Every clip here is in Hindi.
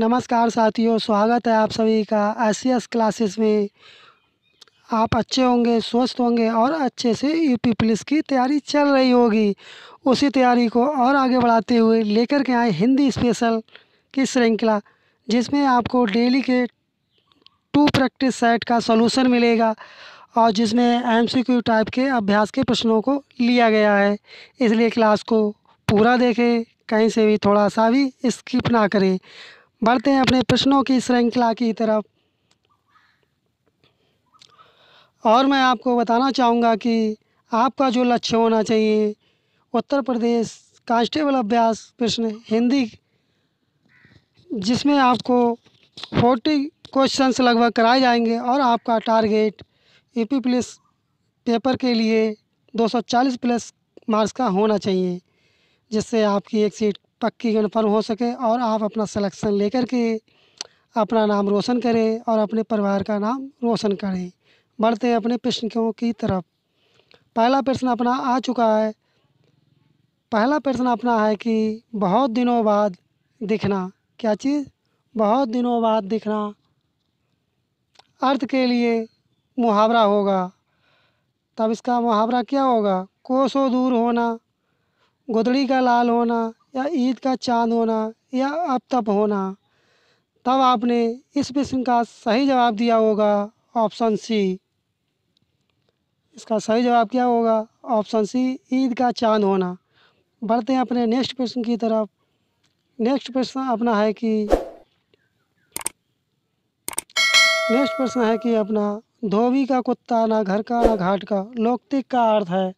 नमस्कार साथियों स्वागत है आप सभी का एस क्लासेस में आप अच्छे होंगे स्वस्थ होंगे और अच्छे से यूपी पुलिस की तैयारी चल रही होगी उसी तैयारी को और आगे बढ़ाते हुए लेकर के आए हिंदी स्पेशल की श्रृंखला जिसमें आपको डेली के टू प्रैक्टिस सेट का सॉल्यूशन मिलेगा और जिसमें एम टाइप के अभ्यास के प्रश्नों को लिया गया है इसलिए क्लास को पूरा देखें कहीं से भी थोड़ा सा भी स्किप ना करें बढ़ते हैं अपने प्रश्नों की श्रृंखला की तरफ और मैं आपको बताना चाहूँगा कि आपका जो लक्ष्य होना चाहिए उत्तर प्रदेश कांस्टेबल अभ्यास प्रश्न हिंदी जिसमें आपको फोर्टी क्वेश्चंस लगभग कराए जाएंगे और आपका टारगेट पी प्लस पेपर के लिए 240 प्लस मार्क्स का होना चाहिए जिससे आपकी एक सीट पक्की कन्फर्म हो सके और आप अपना सिलेक्शन लेकर के अपना नाम रोशन करें और अपने परिवार का नाम रोशन करें बढ़ते हैं अपने प्रश्नों की तरफ पहला प्रश्न अपना आ चुका है पहला प्रश्न अपना है कि बहुत दिनों बाद दिखना क्या चीज़ बहुत दिनों बाद दिखना अर्थ के लिए मुहावरा होगा तब इसका मुहावरा क्या होगा कोसों दूर होना गुदड़ी का लाल होना या ईद का चांद होना या अब तप होना तब आपने इस प्रश्न का सही जवाब दिया होगा ऑप्शन सी इसका सही जवाब क्या होगा ऑप्शन सी ईद का चांद होना बढ़ते हैं अपने नेक्स्ट प्रश्न की तरफ नेक्स्ट प्रश्न अपना है कि नेक्स्ट प्रश्न है कि अपना धोबी का कुत्ता ना घर का ना घाट का लोकतिक का अर्थ है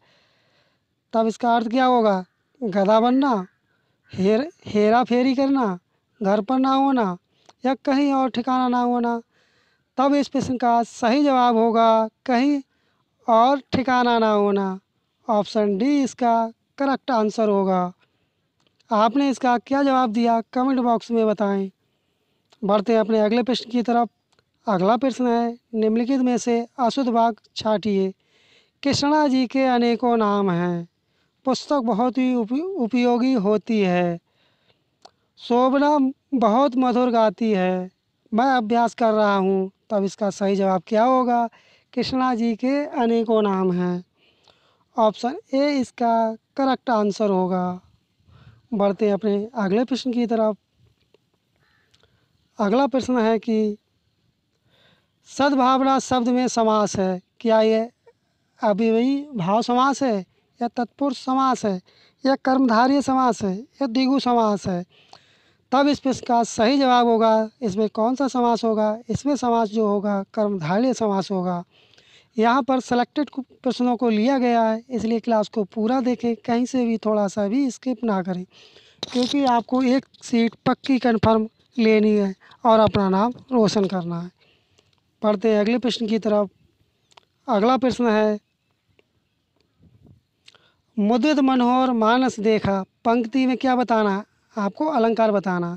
तब इसका अर्थ क्या होगा गधा बनना हेर हेरा फेरी करना घर पर ना होना या कहीं और ठिकाना ना होना तब इस प्रश्न का सही जवाब होगा कहीं और ठिकाना ना होना ऑप्शन डी इसका करेक्ट आंसर होगा आपने इसका क्या जवाब दिया कमेंट बॉक्स में बताएं बढ़ते हैं अपने अगले प्रश्न की तरफ अगला प्रश्न है निम्नलिखित में से अशुद्ध भाग छाटिए कृष्णा जी के अनेकों नाम हैं पुस्तक बहुत ही उपयोगी होती है शोभना बहुत मधुर गाती है मैं अभ्यास कर रहा हूँ तब इसका सही जवाब क्या होगा कृष्णा जी के अनेकों नाम हैं ऑप्शन ए इसका करेक्ट आंसर होगा बढ़ते हैं अपने अगले प्रश्न की तरफ अगला प्रश्न है कि सद्भावना शब्द में समास है क्या ये अभी वही भाव समास है यह तत्पुरुष समास है यह कर्मधार्य समास है यह दिगु समास है तब इसमें इसका सही जवाब होगा इसमें कौन सा समास होगा इसमें समास जो होगा कर्मधार्य समास होगा यहाँ पर सेलेक्टेड प्रश्नों को लिया गया है इसलिए क्लास को पूरा देखें कहीं से भी थोड़ा सा भी स्किप ना करें क्योंकि आपको एक सीट पक्की कन्फर्म लेनी है और अपना नाम रोशन करना है पढ़ते हैं अगले प्रश्न की तरफ अगला प्रश्न है मुदित मनोहर मानस देखा पंक्ति में क्या बताना आपको अलंकार बताना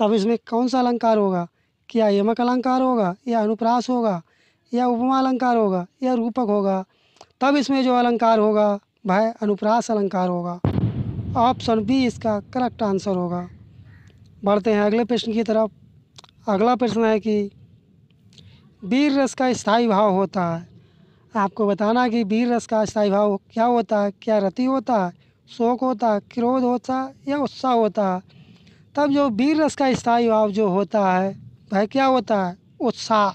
तब इसमें कौन सा अलंकार होगा क्या यमक अलंकार होगा या अनुप्रास होगा या उपमा अलंकार होगा या रूपक होगा तब इसमें जो अलंकार होगा भय अनुप्रास अलंकार होगा ऑप्शन बी इसका करेक्ट आंसर होगा बढ़ते हैं अगले प्रश्न की तरफ अगला प्रश्न है कि वीर रस का स्थायी भाव होता है आपको बताना कि वीर रस का स्थायी भाव क्या होता है क्या रति होता है शोक होता है क्रोध होता है या उत्साह होता है तब जो वीर रस का स्थायी भाव जो होता है वह क्या होता है उत्साह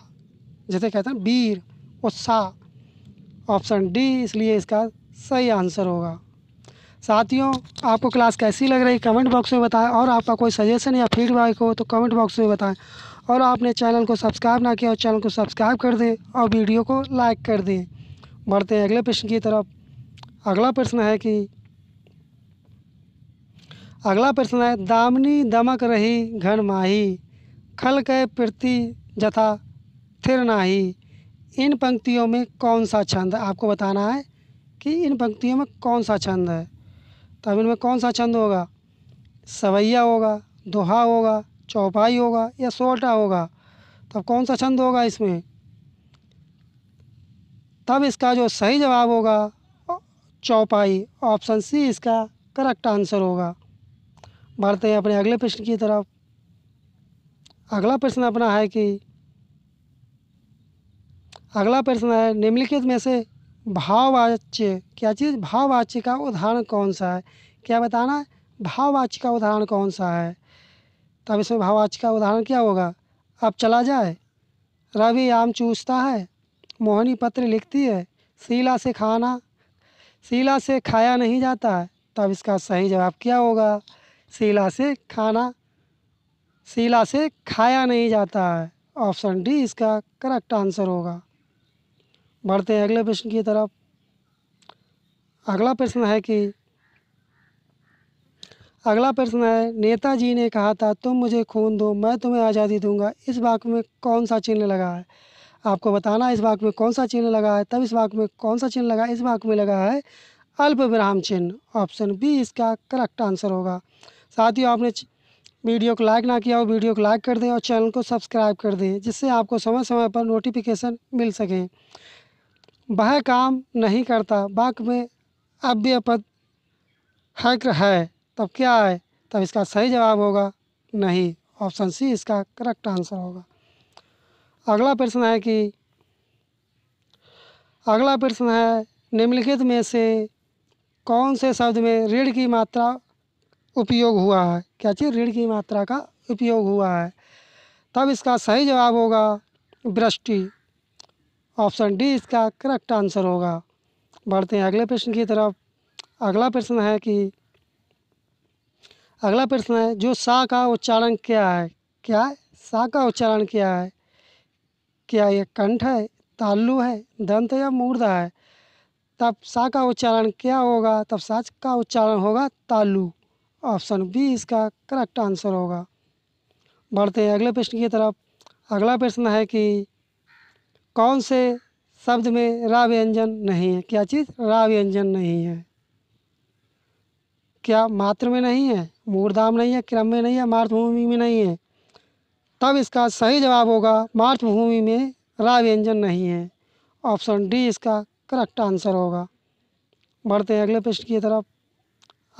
जैसे कहते हैं वीर उत्साह ऑप्शन डी इसलिए इसका सही आंसर होगा साथियों आपको क्लास कैसी लग रही कमेंट बॉक्स में बताएं और आपका कोई सजेशन या फीडबैक हो तो कमेंट बॉक्स में बताएं और आपने चैनल को सब्सक्राइब ना किया और चैनल को सब्सक्राइब कर दें और वीडियो को लाइक कर दें बढ़ते हैं अगले प्रश्न की तरफ अगला प्रश्न है कि अगला प्रश्न है दामनी दमक रही घन माही खल के प्रति जथा थिर नाही इन पंक्तियों में कौन सा छंद आपको बताना है कि इन पंक्तियों में कौन सा छंद है तब इनमें कौन सा छंद होगा सवैया होगा दोहा होगा चौपाई होगा या सोटा होगा तब कौन सा छंद होगा इसमें तब इसका जो सही जवाब होगा चौपाई ऑप्शन सी इसका करेक्ट आंसर होगा बढ़ते हैं अपने अगले प्रश्न की तरफ अगला प्रश्न अपना है कि अगला प्रश्न है निम्नलिखित में से भाववाच्य क्या चीज़ भाववाच्य का उदाहरण कौन सा है क्या बताना है भाववाच्य का उदाहरण कौन सा है तब इसमें भावाच का उदाहरण क्या होगा अब चला जाए रवि आम चूसता है मोहनी पत्र लिखती है शीला से खाना शीला से खाया नहीं जाता है तब इसका सही जवाब क्या होगा शीला से खाना शीला से खाया नहीं जाता है ऑप्शन डी इसका करेक्ट आंसर होगा बढ़ते हैं अगले प्रश्न की तरफ अगला प्रश्न है कि अगला प्रश्न है नेताजी ने कहा था तुम मुझे खून दो मैं तुम्हें आज़ादी दूंगा इस बाग में कौन सा चिन्ह लगा है आपको बताना इस बाग में कौन सा चिन्ह लगा है तब इस बाग में कौन सा चिन्ह लगा इस बाग में लगा है अल्प विराम चिन्ह ऑप्शन बी इसका करेक्ट आंसर होगा साथ ही आपने वीडियो को लाइक ना किया हो वीडियो को लाइक कर दें और चैनल को सब्सक्राइब कर दें जिससे आपको समय समय पर नोटिफिकेशन मिल सके वह काम नहीं करता वाक में अव्यपद हक है तब क्या है तब इसका सही जवाब होगा नहीं ऑप्शन सी इसका करेक्ट आंसर होगा अगला प्रश्न है कि अगला प्रश्न है निम्नलिखित में से कौन से शब्द में ऋण की मात्रा उपयोग हुआ है क्या चीज़ ऋण की मात्रा का उपयोग हुआ है तब इसका सही जवाब होगा वृष्टि ऑप्शन डी इसका करेक्ट आंसर होगा बढ़ते हैं अगले प्रश्न की तरफ अगला प्रश्न है कि अगला प्रश्न है जो सा का उच्चारण क्या है क्या है सा का उच्चारण क्या है क्या ये कंठ है तालु है दंत या मूर्धा है तब सा का उच्चारण क्या होगा तब सा का उच्चारण होगा तालु ऑप्शन बी इसका करेक्ट आंसर होगा बढ़ते हैं अगले प्रश्न की तरफ अगला प्रश्न है कि कौन से शब्द में रा व्यंजन नहीं है क्या चीज़ रा व्यंजन नहीं है क्या मात्र में नहीं है मूर्धाम नहीं है क्रम में नहीं है मातृभूमि में नहीं है तब इसका सही जवाब होगा मातृभूमि में रा व्यंजन नहीं है ऑप्शन डी इसका करेक्ट आंसर होगा बढ़ते हैं अगले प्रश्न की तरफ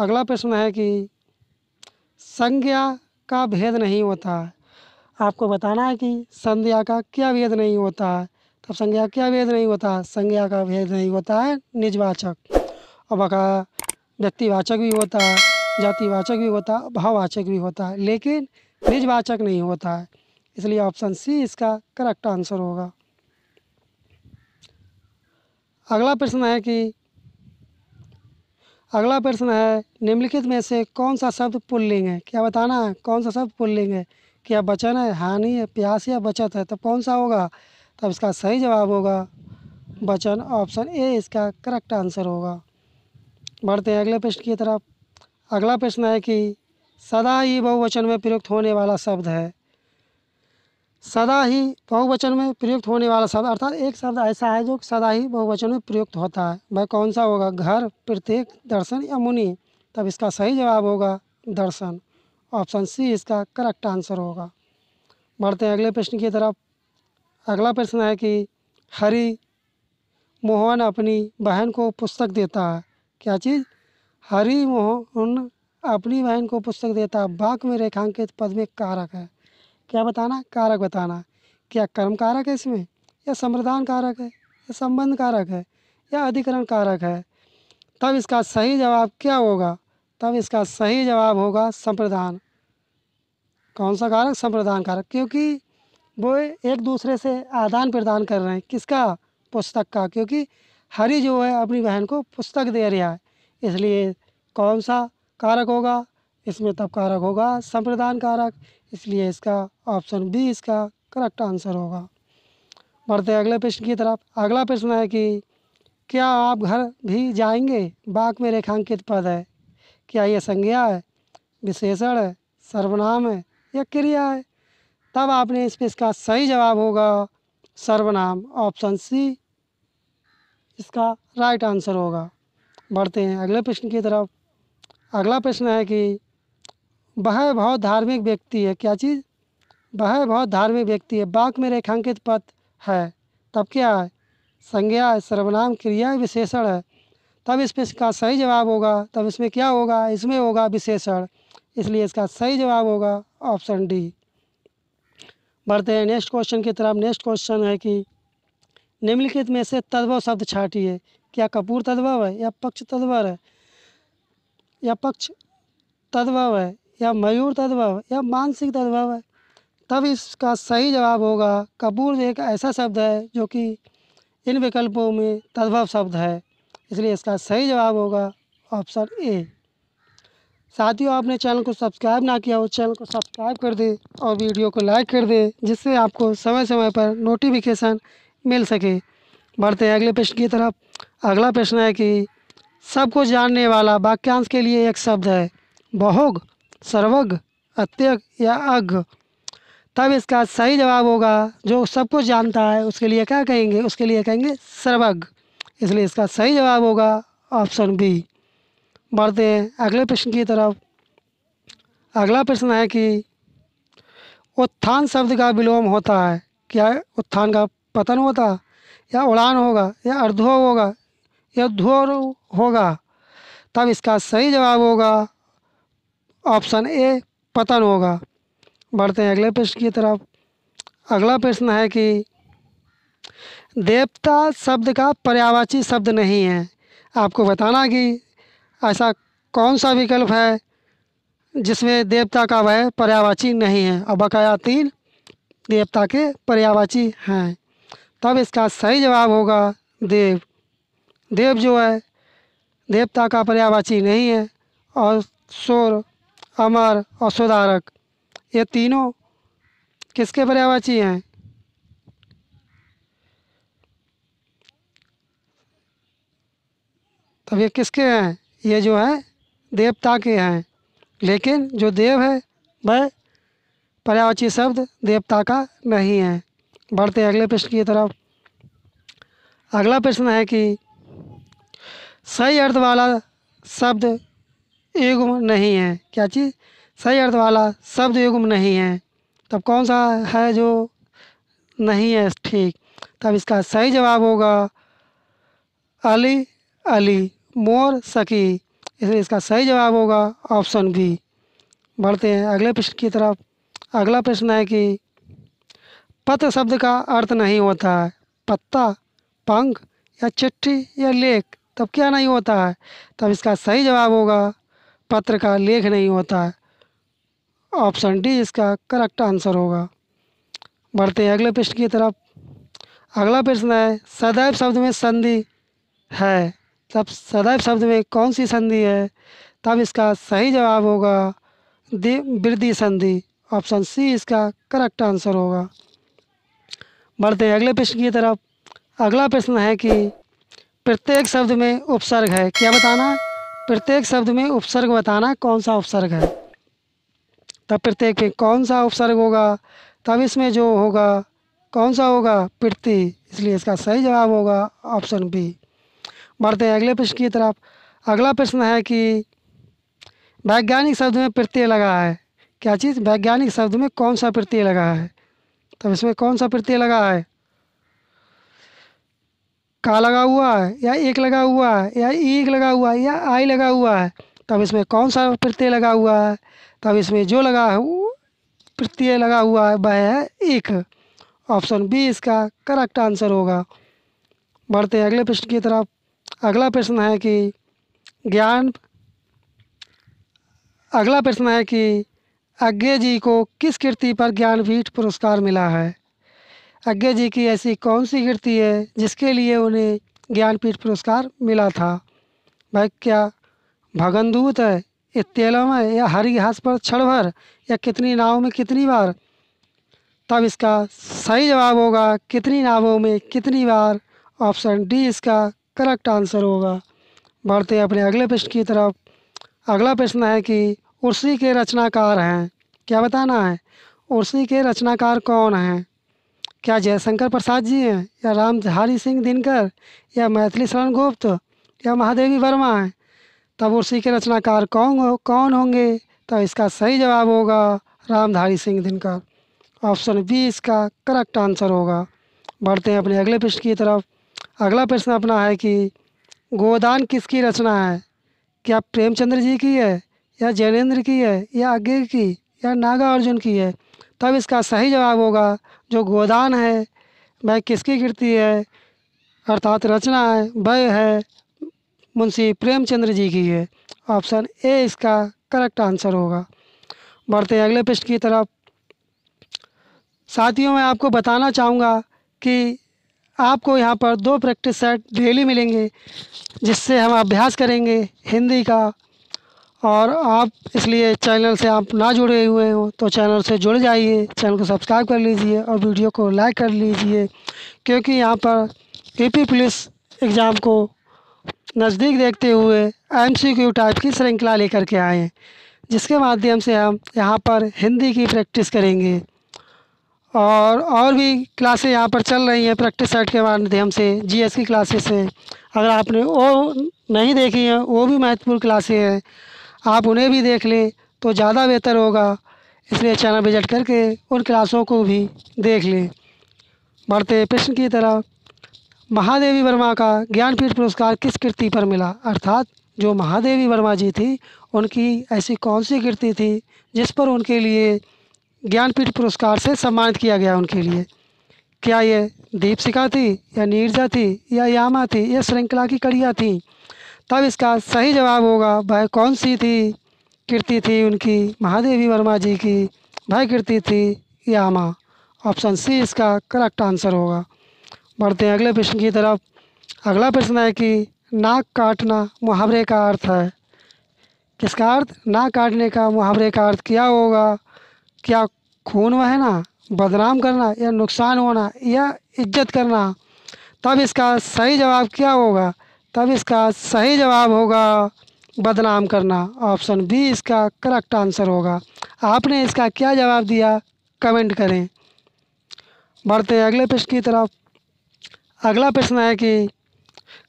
अगला प्रश्न है कि संज्ञा का भेद नहीं होता है आपको बताना है कि संज्ञा का क्या भेद नहीं होता है तब संज्ञा क्या भेद नहीं होता संज्ञा का भेद नहीं होता है निजवाचक और बका व्यक्तिवाचक भी होता है जातिवाचक भी होता है भाववाचक भी होता है लेकिन निजवाचक नहीं होता है इसलिए ऑप्शन सी इसका करेक्ट आंसर होगा अगला प्रश्न है कि अगला प्रश्न है निम्नलिखित में से कौन सा शब्द पुल्लिंग है क्या बताना है कौन सा शब्द पुल्लिंग है क्या बचन है हानि है प्यास या बचत है तो कौन सा होगा तब इसका सही जवाब होगा बचन ऑप्शन ए इसका करेक्ट आंसर होगा बढ़ते हैं अगले प्रश्न की तरफ अगला प्रश्न है कि सदा ही बहुवचन में प्रयुक्त होने वाला शब्द है सदा ही बहुवचन में प्रयुक्त होने वाला शब्द अर्थात एक शब्द ऐसा है जो सदा ही बहुवचन में प्रयुक्त होता है वह कौन सा होगा घर प्रत्येक दर्शन या मुनि तब इसका सही जवाब होगा दर्शन ऑप्शन सी इसका करेक्ट आंसर होगा बढ़ते हैं अगले प्रश्न की तरफ अगला प्रश्न है कि हरी मोहन अपनी बहन को पुस्तक देता है क्या चीज़ हरिमोहन अपनी बहन को पुस्तक देता बाक में रेखांकित पद में कारक है क्या बताना कारक बताना क्या कर्म कारक है इसमें या संप्रदान कारक है या संबंध कारक है या अधिकरण कारक है तब इसका सही जवाब क्या होगा तब इसका सही जवाब होगा संप्रदान कौन सा कारक संप्रदान कारक क्योंकि वो एक दूसरे से आदान प्रदान कर रहे हैं किसका पुस्तक का क्योंकि हरि जो है अपनी बहन को पुस्तक दे रहा है इसलिए कौन सा कारक होगा इसमें तब कारक होगा संप्रदान कारक इसलिए इसका ऑप्शन बी इसका करेक्ट आंसर होगा बढ़ते अगले प्रश्न की तरफ अगला प्रश्न है कि क्या आप घर भी जाएंगे बाक में रेखांकित पद है क्या यह संज्ञा है विशेषण है सर्वनाम है या क्रिया है तब आपने इसमें इसका सही जवाब होगा सर्वनाम ऑप्शन सी इसका राइट आंसर होगा बढ़ते हैं अगले प्रश्न की तरफ अगला प्रश्न है कि वह बहुत धार्मिक व्यक्ति है क्या चीज़ वह बहुत धार्मिक व्यक्ति है बाक में रेखांकित पद है तब क्या है संज्ञा सर्वनाम क्रिया विशेषण है तब इस प्रश्न का सही जवाब होगा तब इसमें क्या होगा इसमें होगा विशेषण इसलिए इसका सही जवाब होगा ऑप्शन डी बढ़ते हैं नेक्स्ट क्वेश्चन की तरफ नेक्स्ट क्वेश्चन है कि निम्नलिखित में से तद्भव शब्द छाटिए क्या कपूर तद्भव है या पक्ष तदभाव है या पक्ष तद्भव है या मयूर तद्भव है या मानसिक तद्भव है तब इसका सही जवाब होगा कपूर एक ऐसा शब्द है जो कि इन विकल्पों में तद्भव शब्द है इसलिए इसका सही जवाब होगा ऑप्शन ए साथियों आपने चैनल को सब्सक्राइब ना किया हो चैनल को सब्सक्राइब कर दे और वीडियो को लाइक कर दे जिससे आपको समय समय पर नोटिफिकेशन मिल सके बढ़ते हैं अगले प्रश्न की तरफ अगला प्रश्न है कि सब कुछ जानने वाला वाक्यांश के लिए एक शब्द है बहोग सर्वज्ञ अत्यग या अघ तब इसका सही जवाब होगा जो सब कुछ जानता है उसके लिए क्या कहेंगे उसके लिए कहेंगे सर्वज्ञ इसलिए इसका सही जवाब होगा ऑप्शन बी बढ़ते हैं अगले प्रश्न की तरफ अगला प्रश्न है कि उत्थान शब्द का विलोम होता है क्या उत्थान का पतन होता या उड़ान होगा या अर्धो होगा या ध्वर होगा तब इसका सही जवाब होगा ऑप्शन ए पतन होगा बढ़ते हैं अगले प्रश्न की तरफ अगला प्रश्न है कि देवता शब्द का पर्यावाची शब्द नहीं है आपको बताना कि ऐसा कौन सा विकल्प है जिसमें देवता का वह पर्यावाची नहीं है और बकाया तीन देवता के पर्यावाची हैं तब इसका सही जवाब होगा देव देव जो है देवता का पर्यावाची नहीं है और सुर अमर और सुधारक ये तीनों किसके पर्यावाची हैं तब ये किसके हैं ये जो है देवता के हैं लेकिन जो देव है वह पर्यावाची शब्द देवता का नहीं है बढ़ते अगले प्रश्न की तरफ अगला प्रश्न है कि सही अर्थ वाला शब्द युग्म नहीं है क्या चीज़ सही अर्थ वाला शब्द युग्म नहीं है तब कौन सा है जो नहीं है ठीक तब इसका सही जवाब होगा अली अली मोर सकी इसलिए इसका सही जवाब होगा ऑप्शन बी बढ़ते हैं अगले प्रश्न की तरफ अगला प्रश्न है कि पत्र शब्द का अर्थ नहीं होता है पत्ता पंख या चिट्ठी या लेख तब क्या नहीं होता है तब इसका सही जवाब होगा पत्र का लेख नहीं होता है ऑप्शन डी इसका करेक्ट आंसर होगा बढ़ते हैं अगले प्रश्न की तरफ अगला प्रश्न है सदैव शब्द में संधि है तब सदैव शब्द में कौन सी संधि है तब इसका सही जवाब होगा वृद्धि संधि ऑप्शन सी इसका करेक्ट आंसर होगा बढ़ते हैं अगले प्रश्न की तरफ अगला प्रश्न है कि प्रत्येक शब्द में उपसर्ग है क्या बताना प्रत्येक शब्द में उपसर्ग बताना कौन सा उपसर्ग है तब प्रत्येक में कौन सा उपसर्ग होगा तब इसमें जो होगा कौन सा होगा प्रति इसलिए इसका सही जवाब होगा ऑप्शन बी बढ़ते हैं अगले प्रश्न की तरफ अगला प्रश्न है कि वैज्ञानिक शब्द में प्रत्यय लगा है क्या चीज़ वैज्ञानिक शब्द में कौन सा प्रत्यय लगा है तब इसमें कौन सा प्रत्यय लगा है का लगा हुआ है या एक लगा हुआ है या एक लगा हुआ है या आई लगा हुआ है तब इसमें कौन सा प्रत्यय लगा हुआ है तब इसमें जो लगा है प्रत्यय लगा हुआ है वह है एक ऑप्शन बी इसका करेक्ट आंसर होगा बढ़ते हैं अगले प्रश्न की तरफ अगला प्रश्न है कि ज्ञान अगला प्रश्न है कि अज्ञे जी को किस कृति पर ज्ञानपीठ पुरस्कार मिला है अज्ञे जी की ऐसी कौन सी कृति है जिसके लिए उन्हें ज्ञानपीठ पुरस्कार मिला था भाई क्या भगनदूत है या तेलम है या हरी घास पर क्षण भर या कितनी नाव में कितनी बार तब इसका सही जवाब होगा कितनी नावों में कितनी बार ऑप्शन डी इसका करेक्ट आंसर होगा बढ़ते अपने अगले प्रश्न की तरफ अगला प्रश्न है कि उर्सी के रचनाकार हैं क्या बताना है उर्सी के रचनाकार कौन हैं क्या जयशंकर प्रसाद जी हैं या रामधारी सिंह दिनकर या मैथिली शरण गुप्त या महादेवी वर्मा हैं तब उर्सी के रचनाकार कौन हो, कौन होंगे तो इसका सही जवाब होगा रामधारी सिंह दिनकर ऑप्शन बी इसका करेक्ट आंसर होगा बढ़ते हैं अपने अगले प्रश्न की तरफ अगला प्रश्न अपना है कि गोदान किसकी रचना है क्या प्रेमचंद्र जी की है या जैलेंद्र की है या अज्ञे की या नागार्जुन की है तब इसका सही जवाब होगा जो गोदान है वह किसकी कृति है अर्थात रचना है वह है मुंशी प्रेमचंद्र जी की है ऑप्शन ए इसका करेक्ट आंसर होगा बढ़ते हैं अगले पृष्ठ की तरफ साथियों मैं आपको बताना चाहूँगा कि आपको यहाँ पर दो प्रैक्टिस सेट डेली मिलेंगे जिससे हम अभ्यास करेंगे हिंदी का और आप इसलिए चैनल से आप ना जुड़े हुए हो तो चैनल से जुड़ जाइए चैनल को सब्सक्राइब कर लीजिए और वीडियो को लाइक कर लीजिए क्योंकि यहाँ पर ए e पुलिस एग्ज़ाम को नज़दीक देखते हुए एम टाइप की श्रृंखला लेकर के आए हैं जिसके माध्यम से हम यहाँ पर हिंदी की प्रैक्टिस करेंगे और और भी क्लासें यहाँ पर चल रही हैं प्रैक्टिस सेट के माध्यम से जीएस की क्लासेस हैं अगर आपने वो नहीं देखी हैं वो भी महत्वपूर्ण क्लासें हैं आप उन्हें भी देख लें तो ज़्यादा बेहतर होगा इसलिए चैनल विजिट करके उन क्लासों को भी देख लें बढ़ते प्रश्न की तरह महादेवी वर्मा का ज्ञानपीठ पुरस्कार किस कृति पर मिला अर्थात जो महादेवी वर्मा जी थी उनकी ऐसी कौन सी कृति थी जिस पर उनके लिए ज्ञानपीठ पुरस्कार से सम्मानित किया गया उनके लिए क्या ये दीपसिका थी या नीरजा थी या यामा थी या श्रृंखला की कड़िया थी तब इसका सही जवाब होगा वह कौन सी थी कीर्ति थी उनकी महादेवी वर्मा जी की वह कीर्ति थी यामा ऑप्शन सी इसका करेक्ट आंसर होगा बढ़ते हैं अगले प्रश्न की तरफ अगला प्रश्न है कि नाक काटना मुहावरे का अर्थ है किसका अर्थ नाक काटने का मुहावरे का अर्थ क्या होगा क्या खून बहना बदनाम करना या नुकसान होना या इज्जत करना तब इसका सही जवाब क्या होगा तब इसका सही जवाब होगा बदनाम करना ऑप्शन बी इसका करेक्ट आंसर होगा आपने इसका क्या जवाब दिया कमेंट करें बढ़ते हैं अगले प्रश्न की तरफ अगला प्रश्न है कि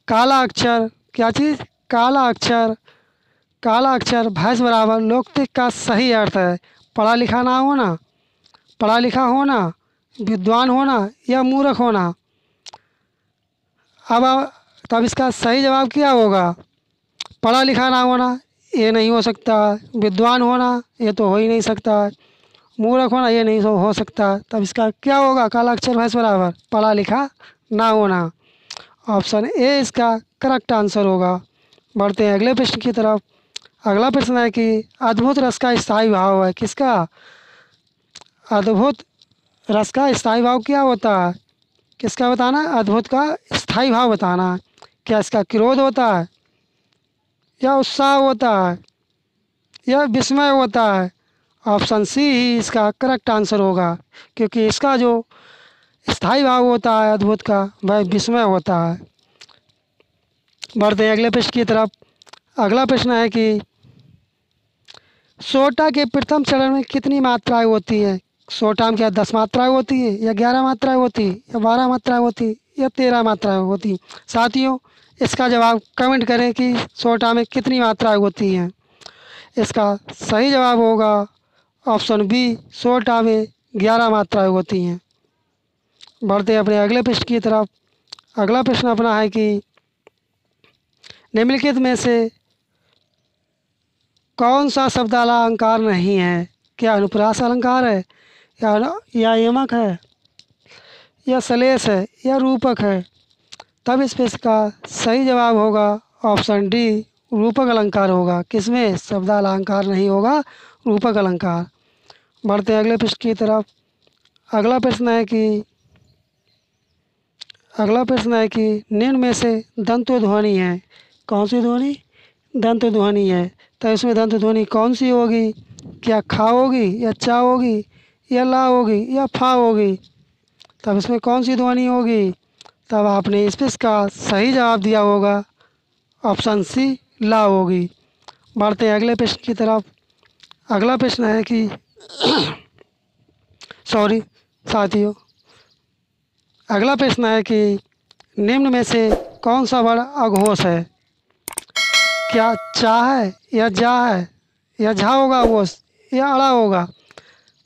काला अक्षर क्या चीज़ काला अक्षर काला अक्षर भैंस बराबर लोकतिक का सही अर्थ है पढ़ा लिखा ना होना पढ़ा लिखा होना विद्वान होना या मूर्ख होना अब तो अब इसका सही जवाब क्या होगा पढ़ा लिखा ना होना ये नहीं हो सकता विद्वान होना ये तो हो ही नहीं सकता मूर्ख होना ये नहीं हो सकता तब इसका क्या होगा काला अक्षर भैंस बराबर पढ़ा लिखा ना होना ऑप्शन ए इसका करेक्ट आंसर होगा बढ़ते हैं अगले प्रश्न की तरफ अगला प्रश्न है कि अद्भुत रस का स्थायी भाव है किसका अद्भुत रस का स्थायी भाव क्या होता है किसका बताना अद्भुत का स्थायी भाव बताना है क्या इसका क्रोध होता है या उत्साह होता है या विस्मय होता है ऑप्शन सी ही इसका करेक्ट आंसर होगा क्योंकि इसका जो स्थाई भाव होता है अद्भुत का वह विस्मय होता है बढ़ते हैं अगले प्रश्न की तरफ अगला प्रश्न है कि सोटा के प्रथम चरण में कितनी मात्राएं होती हैं सोटा में क्या दस मात्राएं होती है या ग्यारह मात्राएं होती है या बारह मात्राएं होती है या तेरह मात्राएं होती साथियों इसका जवाब कमेंट करें कि सोटा में कितनी मात्राएं होती हैं इसका सही जवाब होगा ऑप्शन बी सोटा में ग्यारह मात्राएं होती हैं बढ़ते अपने अगले प्रश्न की तरफ अगला प्रश्न अपना है कि निम्नलिखित में से कौन सा शब्दाला अलंकार नहीं है क्या अनुप्रास अलंकार है या या यमक है या सलेस है या रूपक है तब इसमें इसका सही जवाब होगा ऑप्शन डी रूपक अलंकार होगा किसमें शब्दालंकार नहीं होगा रूपक अलंकार बढ़ते हैं अगले पृष्ठ की तरफ अगला प्रश्न है कि अगला प्रश्न है कि निम्न में से दंत ध्वनि है कौन सी ध्वनि दंत ध्वनि है तो इसमें दंत ध्वनि कौन सी होगी क्या खा होगी या चा होगी या ला होगी या फा होगी तब इसमें कौन सी ध्वनि होगी तब आपने इस पर का सही जवाब दिया होगा ऑप्शन सी ला होगी बढ़ते हैं अगले प्रश्न की तरफ अगला प्रश्न है कि सॉरी साथियों अगला प्रश्न है कि निम्न में से कौन सा वर्ण अघोष है क्या चाह है या जा है या झा होगा अघोष या अड़ा होगा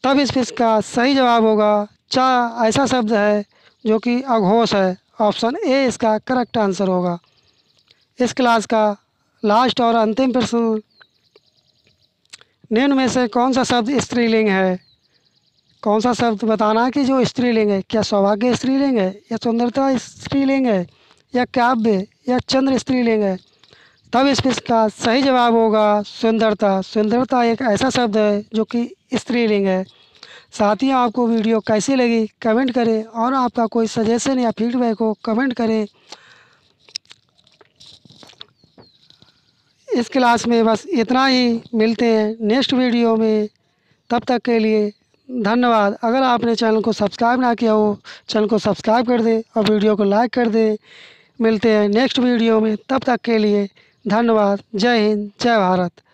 तब इस इसका सही जवाब होगा चाह ऐसा शब्द है जो कि अघोष है ऑप्शन ए इसका करेक्ट आंसर होगा इस क्लास का लास्ट और अंतिम प्रश्न निम्न में से कौन सा शब्द स्त्रीलिंग है कौन सा शब्द बताना कि जो स्त्रीलिंग है क्या सौभाग्य स्त्रीलिंग है या सुंदरता स्त्रीलिंग है या काव्य या चंद्र स्त्रीलिंग है तब इस प्रश्न का सही जवाब होगा सुंदरता सुंदरता एक ऐसा शब्द है जो कि स्त्रीलिंग है साथ ही आपको वीडियो कैसी लगी कमेंट करें और आपका कोई सजेशन या फीडबैक हो कमेंट करें इस क्लास में बस इतना ही मिलते हैं नेक्स्ट वीडियो में तब तक के लिए धन्यवाद अगर आपने चैनल को सब्सक्राइब ना किया हो चैनल को सब्सक्राइब कर दें और वीडियो को लाइक कर दें मिलते हैं नेक्स्ट वीडियो में तब तक के लिए धन्यवाद जय हिंद जय भारत